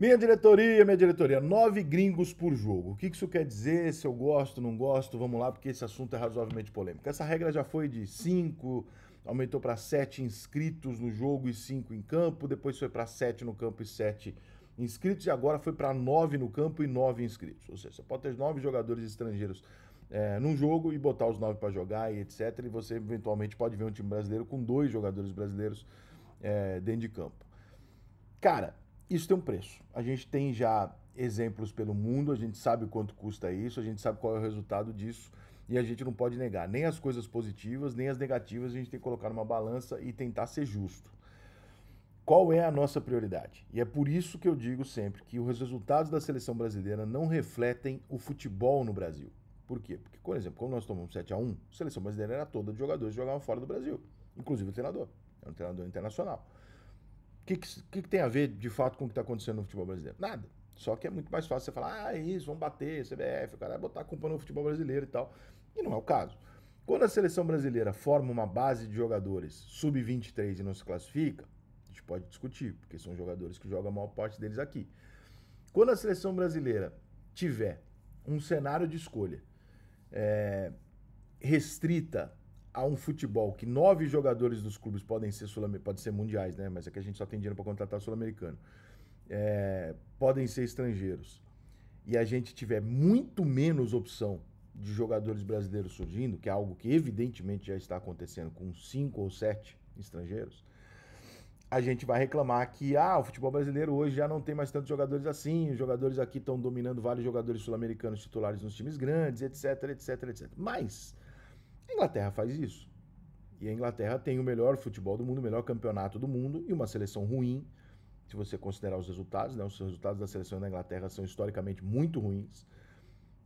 Minha diretoria, minha diretoria, nove gringos por jogo. O que isso quer dizer? Se eu gosto, não gosto, vamos lá, porque esse assunto é razoavelmente polêmico. Essa regra já foi de cinco, aumentou para sete inscritos no jogo e cinco em campo, depois foi para sete no campo e sete inscritos, e agora foi para nove no campo e nove inscritos. Ou seja, você pode ter nove jogadores estrangeiros é, num jogo e botar os nove para jogar e etc. E você eventualmente pode ver um time brasileiro com dois jogadores brasileiros é, dentro de campo. Cara, isso tem um preço. A gente tem já exemplos pelo mundo, a gente sabe quanto custa isso, a gente sabe qual é o resultado disso e a gente não pode negar nem as coisas positivas, nem as negativas, a gente tem que colocar numa balança e tentar ser justo. Qual é a nossa prioridade? E é por isso que eu digo sempre que os resultados da seleção brasileira não refletem o futebol no Brasil. Por quê? Porque, por exemplo, quando nós tomamos 7 a 1 a seleção brasileira era toda de jogadores que jogavam fora do Brasil, inclusive o treinador. é um treinador internacional. O que, que, que, tem a ver, de fato, com o que está acontecendo no futebol brasileiro? Nada. Só que é muito mais fácil você falar, ah, é isso, vamos bater, CBF, o cara vai botar a culpa no futebol brasileiro e tal. E não é o caso. Quando a seleção brasileira forma uma base de jogadores sub-23 e não se classifica, a gente pode discutir, porque são jogadores que jogam a maior parte deles aqui. Quando a seleção brasileira tiver um cenário de escolha é, restrita a um futebol que nove jogadores dos clubes podem ser sul pode ser mundiais, né? Mas é que a gente só tem dinheiro para contratar sul-americano. É, podem ser estrangeiros. E a gente tiver muito menos opção de jogadores brasileiros surgindo, que é algo que evidentemente já está acontecendo com cinco ou sete estrangeiros, a gente vai reclamar que ah, o futebol brasileiro hoje já não tem mais tantos jogadores assim, os jogadores aqui estão dominando vários jogadores sul-americanos titulares nos times grandes, etc, etc, etc. Mas a Inglaterra faz isso. E a Inglaterra tem o melhor futebol do mundo, o melhor campeonato do mundo e uma seleção ruim, se você considerar os resultados. Né? Os resultados da seleção da Inglaterra são historicamente muito ruins.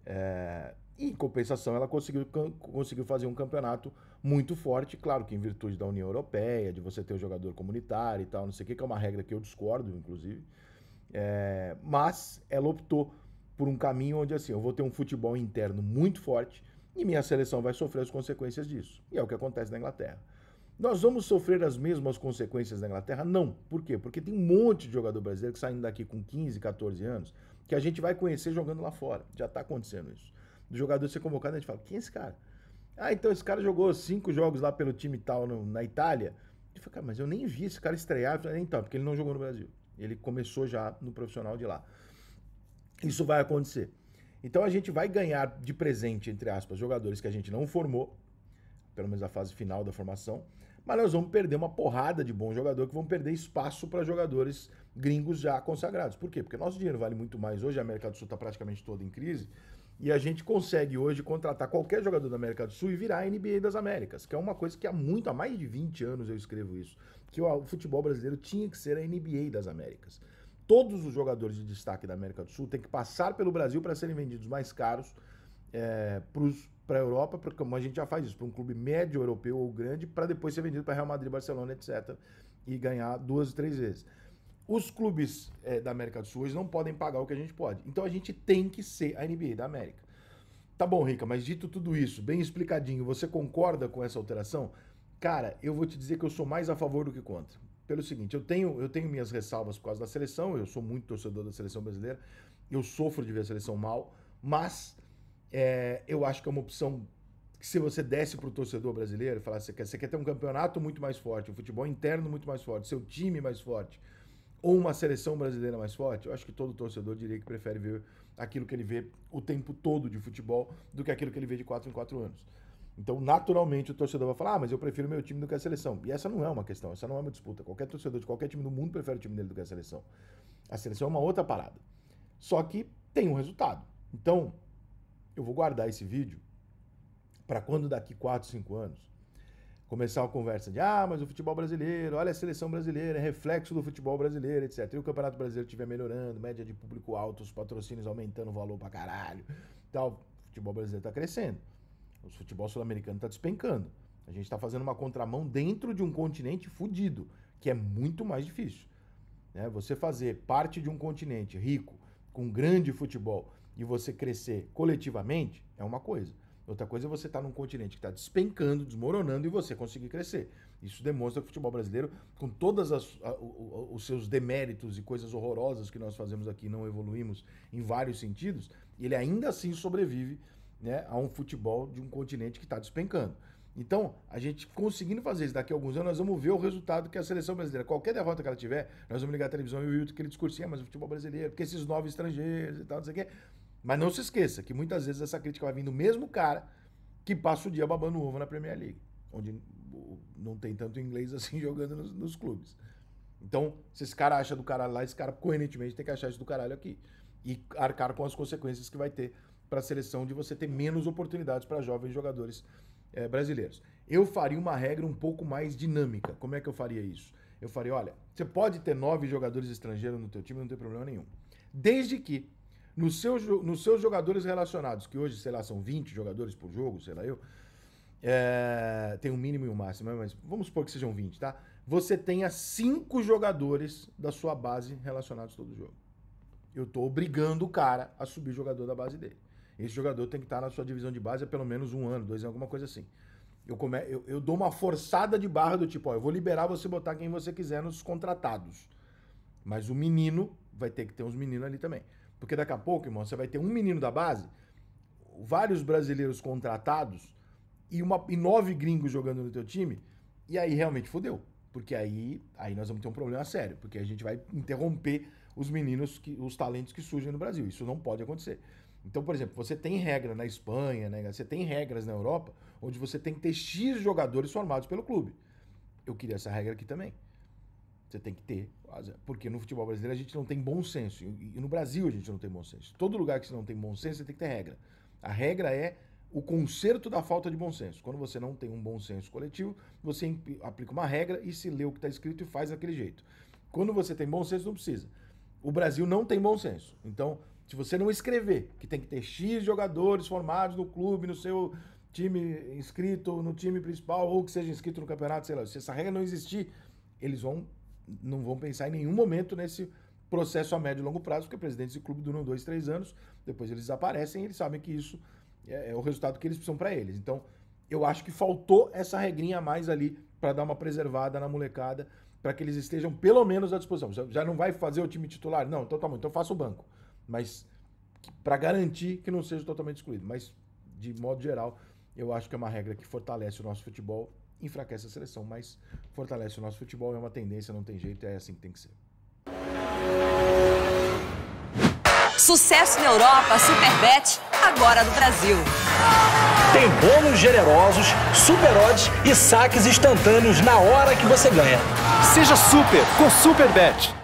É... E, em compensação, ela conseguiu, conseguiu fazer um campeonato muito forte, claro que em virtude da União Europeia, de você ter o um jogador comunitário e tal, não sei o que, que é uma regra que eu discordo, inclusive. É... Mas ela optou por um caminho onde, assim, eu vou ter um futebol interno muito forte e minha seleção vai sofrer as consequências disso. E é o que acontece na Inglaterra. Nós vamos sofrer as mesmas consequências na Inglaterra? Não. Por quê? Porque tem um monte de jogador brasileiro que saindo daqui com 15, 14 anos, que a gente vai conhecer jogando lá fora. Já está acontecendo isso. Do jogador ser convocado, a gente fala: quem é esse cara? Ah, então esse cara jogou cinco jogos lá pelo time tal no, na Itália. Eu gente cara, mas eu nem vi esse cara estrear. Falo, então, é porque ele não jogou no Brasil. Ele começou já no profissional de lá. Isso vai acontecer. Então a gente vai ganhar de presente, entre aspas, jogadores que a gente não formou, pelo menos a fase final da formação, mas nós vamos perder uma porrada de bons jogadores que vão perder espaço para jogadores gringos já consagrados. Por quê? Porque nosso dinheiro vale muito mais. Hoje a América do Sul está praticamente toda em crise e a gente consegue hoje contratar qualquer jogador da América do Sul e virar a NBA das Américas, que é uma coisa que há muito, há mais de 20 anos eu escrevo isso, que o futebol brasileiro tinha que ser a NBA das Américas todos os jogadores de destaque da América do Sul têm que passar pelo Brasil para serem vendidos mais caros é, para a Europa, porque como a gente já faz isso, para um clube médio europeu ou grande, para depois ser vendido para Real Madrid, Barcelona, etc. E ganhar duas, três vezes. Os clubes é, da América do Sul hoje não podem pagar o que a gente pode. Então a gente tem que ser a NBA da América. Tá bom, Rica, mas dito tudo isso, bem explicadinho, você concorda com essa alteração? Cara, eu vou te dizer que eu sou mais a favor do que contra pelo seguinte: eu tenho, eu tenho minhas ressalvas por causa da seleção, eu sou muito torcedor da seleção brasileira, eu sofro de ver a seleção mal, mas é, eu acho que é uma opção que se você desse para o torcedor brasileiro e falasse, você quer, você quer ter um campeonato muito mais forte, um futebol interno muito mais forte, seu time mais forte, ou uma seleção brasileira mais forte, eu acho que todo torcedor diria que prefere ver aquilo que ele vê o tempo todo de futebol do que aquilo que ele vê de 4 em 4 anos. Então, naturalmente, o torcedor vai falar: ah, mas eu prefiro meu time do que a seleção. E essa não é uma questão, essa não é uma disputa. Qualquer torcedor de qualquer time do mundo prefere o time dele do que a seleção. A seleção é uma outra parada. Só que tem um resultado. Então, eu vou guardar esse vídeo para quando daqui 4, 5 anos começar a conversa de ah, mas o futebol brasileiro, olha a seleção brasileira, é reflexo do futebol brasileiro, etc. E o Campeonato Brasileiro estiver melhorando, média de público alto, os patrocínios aumentando o valor para caralho, tal. O futebol brasileiro está crescendo. O futebol sul-americano está despencando. A gente está fazendo uma contramão dentro de um continente fudido, que é muito mais difícil. Né? Você fazer parte de um continente rico, com grande futebol, e você crescer coletivamente é uma coisa. Outra coisa é você estar tá num continente que está despencando, desmoronando e você conseguir crescer. Isso demonstra que o futebol brasileiro, com todos os seus deméritos e coisas horrorosas que nós fazemos aqui, não evoluímos em vários sentidos, ele ainda assim sobrevive né, a um futebol de um continente que está despencando. Então, a gente conseguindo fazer isso daqui a alguns anos, nós vamos ver o resultado que a seleção brasileira, qualquer derrota que ela tiver, nós vamos ligar a televisão e o Hilton, aquele discurso, é, mas o futebol brasileiro, porque esses nove estrangeiros e tal, não sei o quê. Mas não se esqueça que muitas vezes essa crítica vai vir do mesmo cara que passa o dia babando ovo na Premier League, onde não tem tanto inglês assim jogando nos, nos clubes. Então, se esse cara acha do caralho lá, esse cara coerentemente tem que achar isso do caralho aqui. E arcar com as consequências que vai ter para a seleção de você ter menos oportunidades para jovens jogadores é, brasileiros. Eu faria uma regra um pouco mais dinâmica. Como é que eu faria isso? Eu faria, olha, você pode ter nove jogadores estrangeiros no teu time, não tem problema nenhum. Desde que nos seus, nos seus jogadores relacionados, que hoje, sei lá, são 20 jogadores por jogo, sei lá eu, é, tem um mínimo e um máximo, né, mas vamos supor que sejam 20, tá? Você tenha cinco jogadores da sua base relacionados todo jogo. Eu tô obrigando o cara a subir jogador da base dele. Esse jogador tem que estar na sua divisão de base há pelo menos um ano, dois anos, alguma coisa assim. Eu, come... eu, eu dou uma forçada de barra do tipo, ó, eu vou liberar você botar quem você quiser nos contratados. Mas o menino vai ter que ter uns meninos ali também. Porque daqui a pouco, irmão, você vai ter um menino da base, vários brasileiros contratados e, uma, e nove gringos jogando no teu time. E aí realmente fodeu. Porque aí, aí nós vamos ter um problema sério. Porque a gente vai interromper os meninos, que, os talentos que surgem no Brasil. Isso não pode acontecer. Então, por exemplo, você tem regra na Espanha, né? você tem regras na Europa, onde você tem que ter X jogadores formados pelo clube. Eu queria essa regra aqui também. Você tem que ter, porque no futebol brasileiro a gente não tem bom senso, e no Brasil a gente não tem bom senso. Todo lugar que você não tem bom senso, você tem que ter regra. A regra é o conserto da falta de bom senso. Quando você não tem um bom senso coletivo, você aplica uma regra e se lê o que está escrito e faz daquele jeito. Quando você tem bom senso, não precisa. O Brasil não tem bom senso. Então, se você não escrever que tem que ter X jogadores formados no clube, no seu time inscrito, no time principal, ou que seja inscrito no campeonato, sei lá, se essa regra não existir, eles vão não vão pensar em nenhum momento nesse processo a médio e longo prazo, porque presidentes de clube duram dois, três anos, depois eles desaparecem e eles sabem que isso é, é o resultado que eles precisam para eles. Então, eu acho que faltou essa regrinha a mais ali para dar uma preservada na molecada, para que eles estejam pelo menos à disposição. Já não vai fazer o time titular? Não, então tá bom, então faça o banco mas para garantir que não seja totalmente excluído. Mas, de modo geral, eu acho que é uma regra que fortalece o nosso futebol, enfraquece a seleção, mas fortalece o nosso futebol, é uma tendência, não tem jeito, é assim que tem que ser. Sucesso na Europa, Superbet, agora no Brasil. Tem bônus generosos, super odds e saques instantâneos na hora que você ganha. Seja super com Superbet.